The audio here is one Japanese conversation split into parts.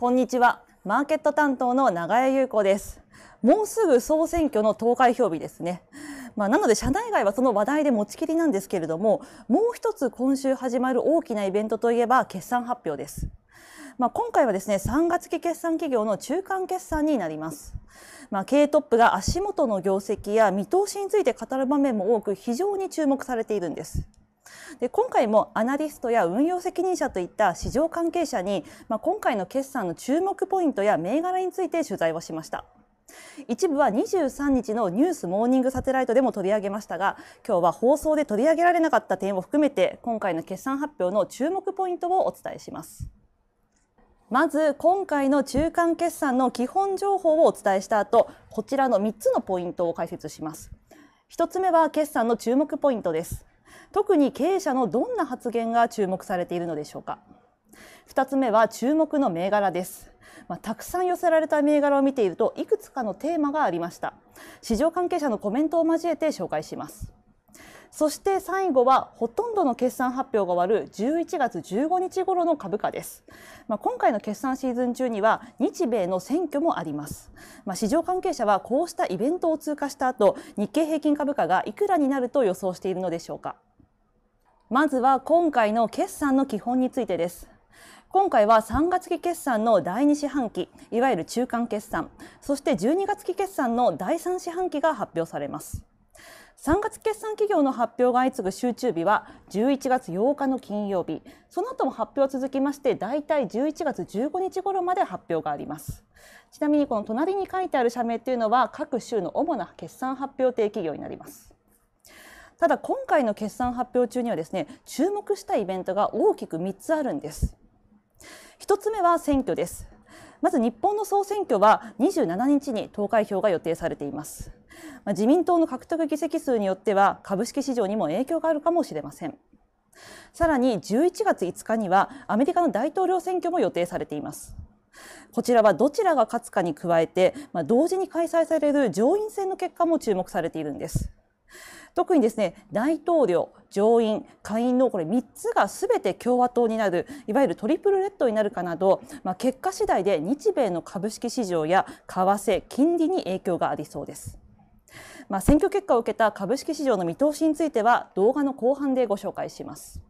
こんにちは。マーケット担当の長江優子です。もうすぐ総選挙の投開票日ですね。まあ、なので社内外はその話題で持ちきりなんですけれども、もう一つ今週始まる大きなイベントといえば決算発表です。まあ、今回はですね、3月期決算企業の中間決算になります。まあ、経営トップが足元の業績や見通しについて語る場面も多く非常に注目されているんです。で今回もアナリストや運用責任者といった市場関係者に、まあ、今回の決算の注目ポイントや銘柄について取材をしました。一部は23日のニュースモーニングサテライトでも取り上げましたが今日は放送で取り上げられなかった点を含めて今回の決算発表の注目ポイントをお伝えしますまず今回の中間決算の基本情報をお伝えした後こちらの3つのポイントを解説します1つ目は決算の注目ポイントです特に経営者のどんな発言が注目されているのでしょうか2つ目は注目の銘柄ですまあ、たくさん寄せられた銘柄を見ているといくつかのテーマがありました市場関係者のコメントを交えて紹介しますそして最後はほとんどの決算発表が終わる11月15日頃の株価です、まあ、今回の決算シーズン中には日米の選挙もあります、まあ、市場関係者はこうしたイベントを通過した後日経平均株価がいくらになると予想しているのでしょうかまずは今回の決算の基本についてです今回は3月期決算の第2四半期いわゆる中間決算そして12月期決算の第3四半期が発表されます3月決算企業の発表が相次ぐ集中日は11月8日の金曜日その後も発表は続きまして大体11月15日頃まで発表がありますちなみにこの隣に書いてある社名というのは各州の主な決算発表定企業になりますただ今回の決算発表中にはですね注目したイベントが大きく3つあるんです1つ目は選挙ですまず日本の総選挙は27日に投開票が予定されています。まあ、自民党の獲得議席数によっては株式市場にも影響があるかもしれません。さらに11月5日にはアメリカの大統領選挙も予定されています。こちらはどちらが勝つかに加えて、まあ、同時に開催される上院選の結果も注目されているんです。特にですね大統領上院下院のこれ3つがすべて共和党になるいわゆるトリプルレッドになるかなど、まあ、結果次第で日米の株式市場や為替金利に影響がありそうです。まあ、選挙結果を受けた株式市場の見通しについては動画の後半でご紹介します。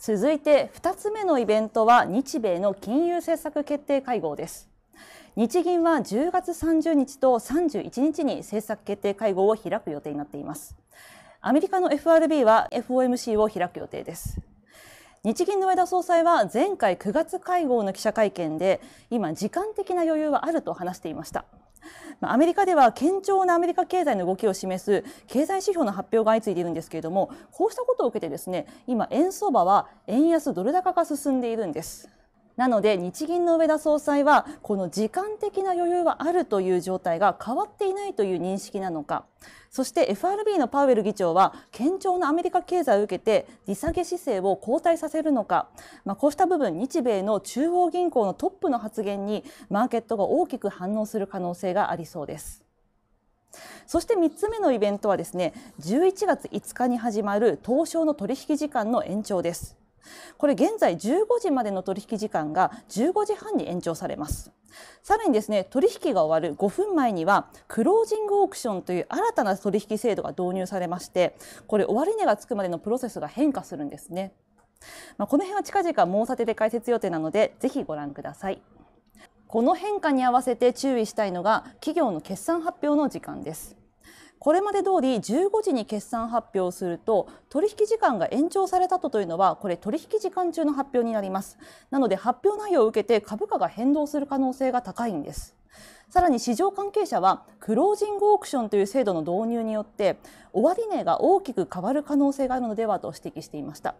続いて2つ目のイベントは日米の金融政策決定会合です。日銀は10月30日と31日に政策決定会合を開く予定になっています。アメリカの FRB は FOMC を開く予定です。日銀の上田総裁は前回9月会合の記者会見で今時間的な余裕はあると話していましたアメリカでは堅調なアメリカ経済の動きを示す経済指標の発表が相次いでいるんですけれどもこうしたことを受けてですね今円相場は円安ドル高が進んでいるんですなので日銀の上田総裁はこの時間的な余裕はあるという状態が変わっていないという認識なのかそして FRB のパウエル議長は堅調なアメリカ経済を受けて利下げ姿勢を後退させるのか、まあ、こうした部分日米の中央銀行のトップの発言にマーケットが大きく反応する可能性がありそうです。そして3つ目のイベントはですね11月5日に始まる東証の取引時間の延長です。これ現在15時までの取引時間が15時半に延長されますさらにですね取引が終わる5分前にはクロージングオークションという新たな取引制度が導入されましてこれ終値がつくまでのプロセスが変化するんですね、まあ、この辺は近々申立てで解説予定なのでぜひご覧くださいこの変化に合わせて注意したいのが企業の決算発表の時間ですこれまで通り15時に決算発表すると取引時間が延長されたとというのはこれ取引時間中の発表になりますなので発表内容を受けて株価が変動する可能性が高いんですさらに市場関係者はクロージングオークションという制度の導入によって終わり値が大きく変わる可能性があるのではと指摘していました。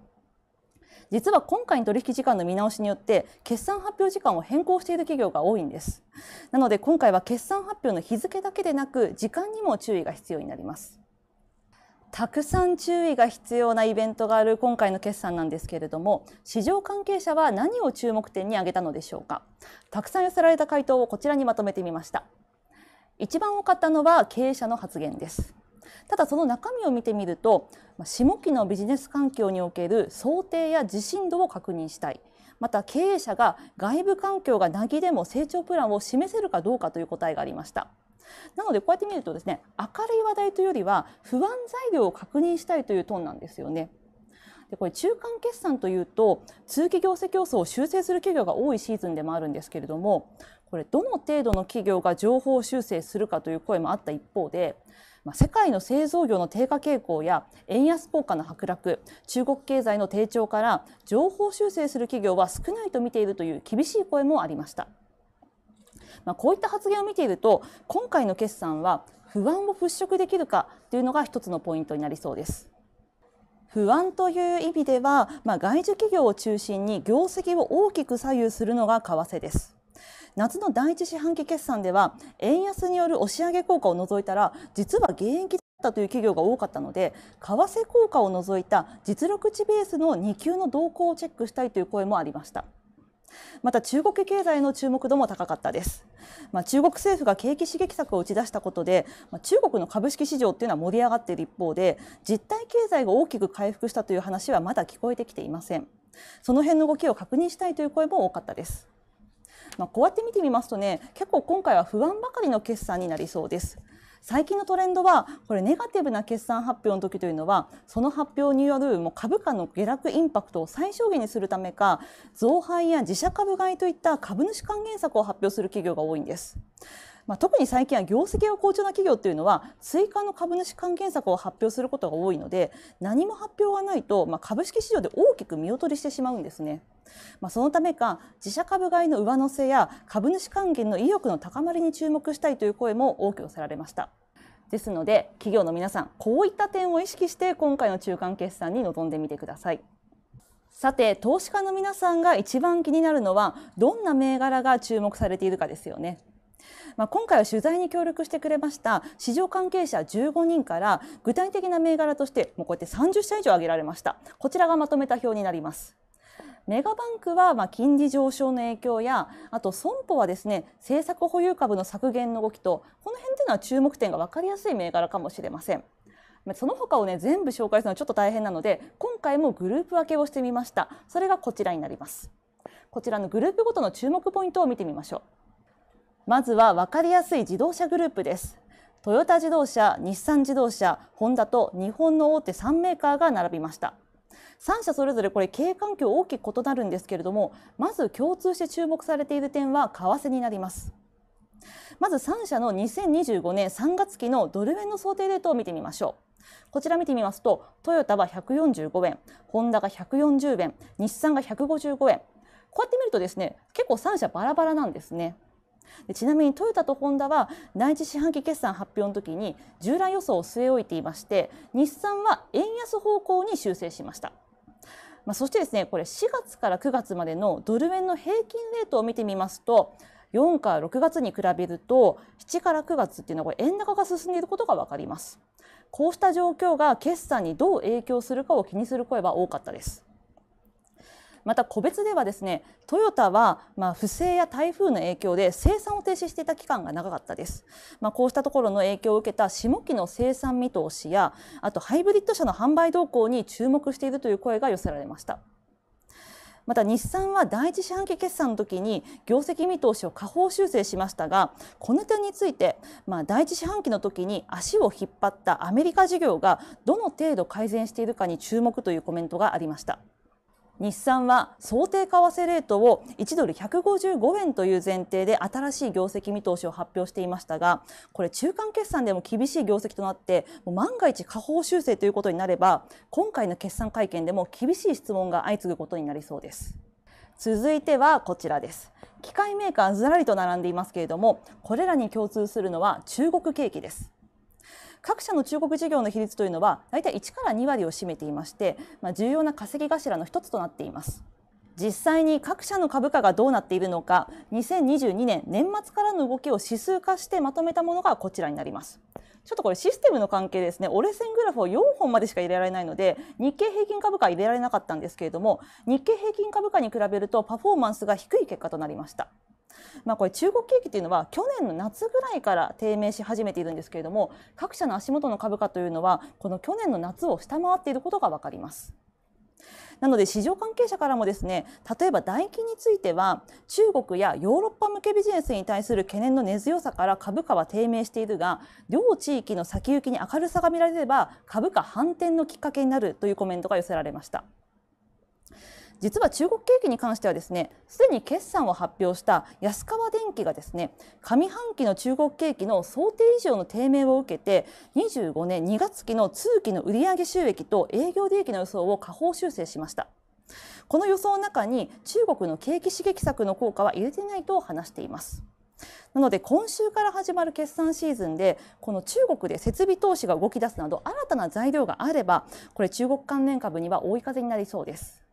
実は今回の取引時間の見直しによって決算発表時間を変更している企業が多いんですなので今回は決算発表の日付だけでなく時間にも注意が必要になりますたくさん注意が必要なイベントがある今回の決算なんですけれども市場関係者は何を注目点に挙げたのでしょうかたくさん寄せられた回答をこちらにまとめてみました一番多かったのは経営者の発言ですただその中身を見てみると下期のビジネス環境における想定や自信度を確認したいまた経営者が外部環境がなぎでも成長プランを示せるかどうかという答えがありました。なのでこうやって見るとですね明るい話題というよりは不安材料を確認したいというトーンなんですよね。でこれ中間決算というと通期業績予想を修正する企業が多いシーズンでもあるんですけれどもこれどの程度の企業が情報修正するかという声もあった一方でまあ、世界の製造業の低下傾向や円安効果の剥落中国経済の低調から情報修正する企業は少ないと見ているという厳しい声もありました。まあ、こういった発言を見ていると今回の決算は不安を払拭できるかというのが一つのポイントになりそうです。不安という意味では、まあ、外需企業を中心に業績を大きく左右するのが為替です。夏の第一四半期決算では円安による押し上げ効果を除いたら実は現役だったという企業が多かったので為替効果を除いた実力値ベースの2級の動向をチェックしたいという声もありました。また中国経済の注目度も高かったです、まあ、中国政府が景気刺激策を打ち出したことで、まあ、中国の株式市場っていうのは盛り上がっている一方で実体経済が大きく回復したという話はまだ聞こえてきていませんその辺の動きを確認したいという声も多かったですまあ、こうやって見てみますとね結構今回は不安ばかりの決算になりそうです。最近のトレンドはこれネガティブな決算発表の時というのはその発表によるもう株価の下落インパクトを最小限にするためか増配や自社株買いといった株主還元策を発表する企業が多いんです。まあ、特に最近は業績が好調な企業というのは追加の株主還元策を発表することが多いので何も発表がないと、まあ、株式市場で大きく見劣りしてしまうんですね。まあ、そのためか自社株買いの上乗せや株主還元の意欲の高まりに注目したいという声も多く寄せられました。ですので企業の皆さんこういった点を意識して今回の中間決算に臨んでみてくださいさて投資家の皆さんが一番気になるのはどんな銘柄が注目されているかですよねまあ、今回は取材に協力してくれました市場関係者15人から具体的な銘柄としてもうこうやって30社以上挙げられましたこちらがまとめた表になりますメガバンクはまあ金利上昇の影響やあと損保はですね政策保有株の削減の動きとこの辺というのは注目点が分かりやすい銘柄かもしれません。その他をね全部紹介するのはちょっと大変なので今回もグループ分けをしてみましたそれがこちらになりますこちらのグループごとの注目ポイントを見てみましょうまずは分かりやすい自動車グループですトヨタ自動車日産自動車ホンダと日本の大手3メーカーが並びました3社それぞれこれ経営環境大きく異なるんですけれどもまず共通して注目されている点は為替になります。まず3社の2025年3月期のドル円の想定レートを見てみましょう。こちら見てみますとトヨタは145円ホンダが140円日産が155円こうやって見るとですね結構3社バラバラなんですね。ちなみにトヨタとホンダは第一四半期決算発表の時に従来予想を据え置いていまして日産は円安方向に修正しました。まあ、そしてですねこれ4月から9月までのドル円の平均レートを見てみますと4から6月に比べると7から9月っていうのはこれ円高が進んでいることが分かります。こうした状況が決算にどう影響するかを気にする声は多かったです。また個別ではですねトヨタはま不正や台風の影響で生産を停止していた期間が長かったです、まあ、こうしたところの影響を受けた下期の生産見通しやあとハイブリッド車の販売動向に注目しているという声が寄せられましたまた日産は第一四半期決算の時に業績見通しを下方修正しましたがこの点について、まあ、第一四半期の時に足を引っ張ったアメリカ事業がどの程度改善しているかに注目というコメントがありました。日産は想定為替レートを1ドル155円という前提で新しい業績見通しを発表していましたがこれ中間決算でも厳しい業績となって万が一下方修正ということになれば今回の決算会見でも厳しい質問が相次ぐことになりそうです続いてはこちらです機械メーカーずらりと並んでいますけれどもこれらに共通するのは中国景気です各社の中国事業の比率というのは大体1から2割を占めていまして、まあ、重要な稼ぎ頭の一つとなっています。実際に各社の株価がどうなっているのか2022年年末からの動きを指数化してまとめたものがこちらになりますちょっとこれシステムの関係ですね折れ線グラフを4本までしか入れられないので日経平均株価は入れられなかったんですけれども日経平均株価に比べるとパフォーマンスが低い結果となりましたまあ、これ中国景気というのは去年の夏ぐらいから低迷し始めているんですけれども各社の足元の株価というのはこの去年の夏を下回っていることが分かります。なので市場関係者からもですね例えば大金については中国やヨーロッパ向けビジネスに対する懸念の根強さから株価は低迷しているが両地域の先行きに明るさが見られれば株価反転のきっかけになるというコメントが寄せられました。実は中国景気に関してはですねすでに決算を発表した安川電機がですね上半期の中国景気の想定以上の低迷を受けて25年2月期の通期の売上収益と営業利益の予想を下方修正しました。この予想の中に中国の景気刺激策の効果は入れてないと話しています。なので今週から始まる決算シーズンでこの中国で設備投資が動き出すなど新たな材料があればこれ中国関連株には追い風になりそうです。